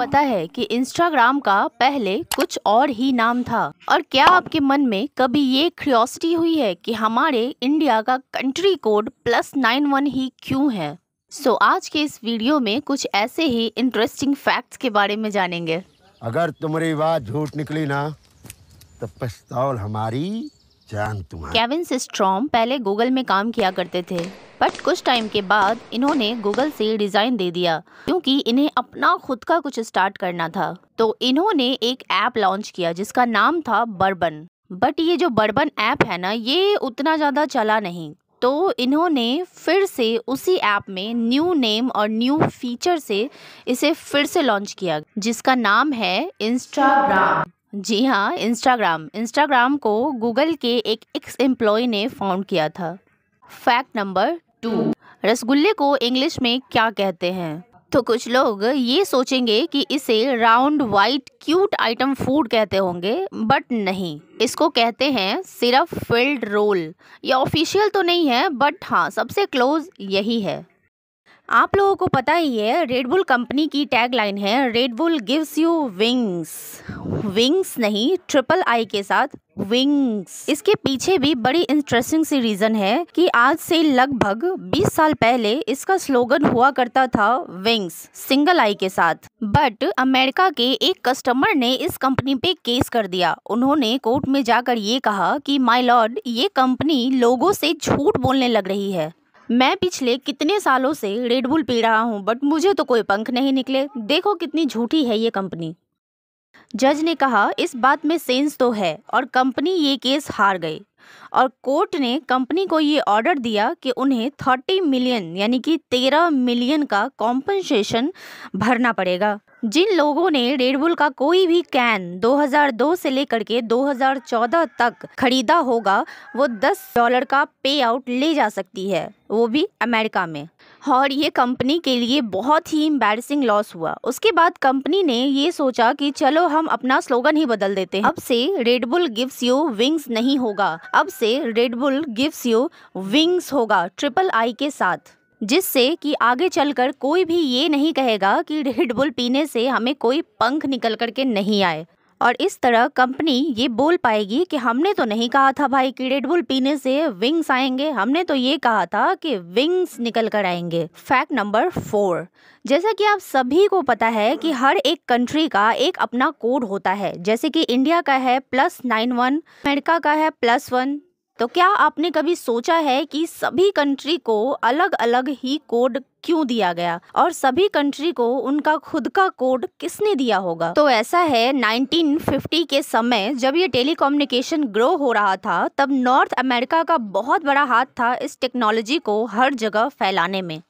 पता है कि इंस्टाग्राम का पहले कुछ और ही नाम था और क्या आपके मन में कभी ये क्रियोसिटी हुई है कि हमारे इंडिया का country code plus nine one ही क्यों है सो so, आज के इस वीडियो में कुछ ऐसे ही इंटरेस्टिंग फैक्ट्स के बारे में जानेंगे अगर तुम्हारी बात झूठ निकली ना तो पछताओ हमारी जान तुम्हारी केविन सिस्ट्रॉम पहले गूगल में काम किया करते थे बट कुछ टाइम के बाद इन्होंने गूगल से रिज़ाइन दे दिया क्योंकि इन्हें अपना खुद का कुछ स्टार्ट करना था तो इन्होंने एक ऐप लॉन्च किया जिसका नाम था बर्बन बट ये जो बर्बन ऐप है ना ये उतना ज़्यादा चला नहीं तो इन्होंने फिर से उसी ऐप में न्यू नेम और न्यू फीचर से इसे फिर से लॉन्च किया जिसका नाम है इंस्टाग्राम जी हाँ इंस्टाग्राम इंस्टाग्राम को गूगल के एक एक्स एम्प्लॉय ने फाउंड किया था फैक्ट नंबर टू रसगुल्ले को इंग्लिश में क्या कहते हैं तो कुछ लोग ये सोचेंगे कि इसे round white cute item food कहते होंगे बट नहीं इसको कहते हैं सिर्फ फिल्ड रोल ये ऑफिशियल तो नहीं है बट हाँ सबसे क्लोज यही है आप लोगों को पता ही है रेडबुल कंपनी की टैगलाइन है Red Bull gives you wings wings नहीं ट्रिपल आई के साथ विंग्स इसके पीछे भी बड़ी इंटरेस्टिंग सी रीज़न है कि आज से लगभग 20 साल पहले इसका स्लोगन हुआ करता था विंग्स सिंगल आई के साथ बट अमेरिका के एक कस्टमर ने इस कंपनी पे केस कर दिया उन्होंने कोर्ट में जाकर ये कहा कि माय लॉर्ड ये कंपनी लोगों से झूठ बोलने लग रही है मैं पिछले कितने सालों से रेडबुल पी रहा हूँ बट मुझे तो कोई पंख नहीं निकले देखो कितनी झूठी है ये कंपनी जज ने कहा इस बात में सेंस तो है और कंपनी ये केस हार गई और कोर्ट ने कंपनी को ये ऑर्डर दिया कि उन्हें थर्टी मिलियन यानी कि तेरह मिलियन का कॉम्पनसेशन भरना पड़ेगा जिन लोगों ने रेडबुल का कोई भी कैन 2002 से लेकर के 2014 तक खरीदा होगा वो 10 डॉलर का पे आउट ले जा सकती है वो भी अमेरिका में और ये कंपनी के लिए बहुत ही एम्बेरसिंग लॉस हुआ उसके बाद कंपनी ने ये सोचा कि चलो हम अपना स्लोगन ही बदल देते हैं अब से रेडबुल गिव्स यू विंग्स नहीं होगा अब से रेडबुल गिव्स यू विंग्स होगा ट्रिपल आई के साथ जिससे कि आगे चलकर कोई भी ये नहीं कहेगा कि रेड बुल पीने से हमें कोई पंख निकल कर के नहीं आए और इस तरह कंपनी ये बोल पाएगी कि हमने तो नहीं कहा था भाई कि रेड बुल पीने से विंग्स आएंगे हमने तो ये कहा था कि विंग्स निकल कर आएंगे फैक्ट नंबर फोर जैसा कि आप सभी को पता है कि हर एक कंट्री का एक अपना कोड होता है जैसे कि इंडिया का है प्लस नाइन वन अमेरिका का है प्लस वन तो क्या आपने कभी सोचा है कि सभी कंट्री को अलग अलग ही कोड क्यों दिया गया और सभी कंट्री को उनका खुद का कोड किसने दिया होगा तो ऐसा है 1950 के समय जब ये टेलीकम्युनिकेशन ग्रो हो रहा था तब नॉर्थ अमेरिका का बहुत बड़ा हाथ था इस टेक्नोलॉजी को हर जगह फैलाने में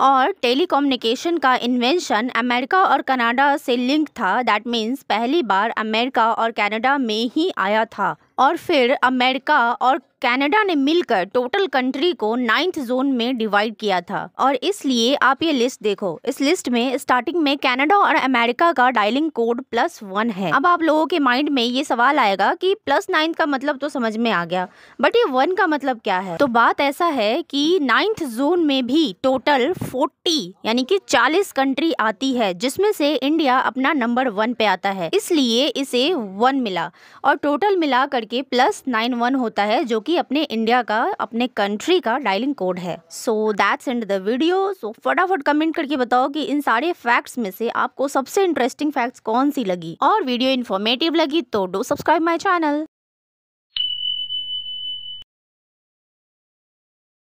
और टेलीकम्युनिकेशन का इन्वेंशन अमेरिका और कनाडा से लिंक था दैट मीन्स पहली बार अमेरिका और कनाडा में ही आया था और फिर अमेरिका और कनाडा ने मिलकर टोटल कंट्री को नाइन्थ जोन में डिवाइड किया था और इसलिए आप ये लिस्ट देखो इस लिस्ट में स्टार्टिंग में कनाडा और अमेरिका का डायलिंग कोड प्लस वन है अब आप लोगों के माइंड में ये सवाल आएगा कि प्लस नाइन्थ का मतलब तो समझ में आ गया बट ये वन का मतलब क्या है तो बात ऐसा है कि नाइन्थ जोन में भी टोटल फोर्टी यानी कि चालीस कंट्री आती है जिसमें से इंडिया अपना नंबर वन पे आता है इसलिए इसे वन मिला और टोटल मिला करके प्लस नाइन वन होता है जो कि कि अपने इंडिया का अपने कंट्री का डायलिंग कोड है so that's end the video so फटाफट कमेंट करके बताओ कि इन सारे फैक्ट्स में से आपको सबसे इंटरेस्टिंग फैक्ट्स कौन सी लगी और वीडियो इन्फॉर्मेटिव लगी तो डो सब्सक्राइब माई चैनल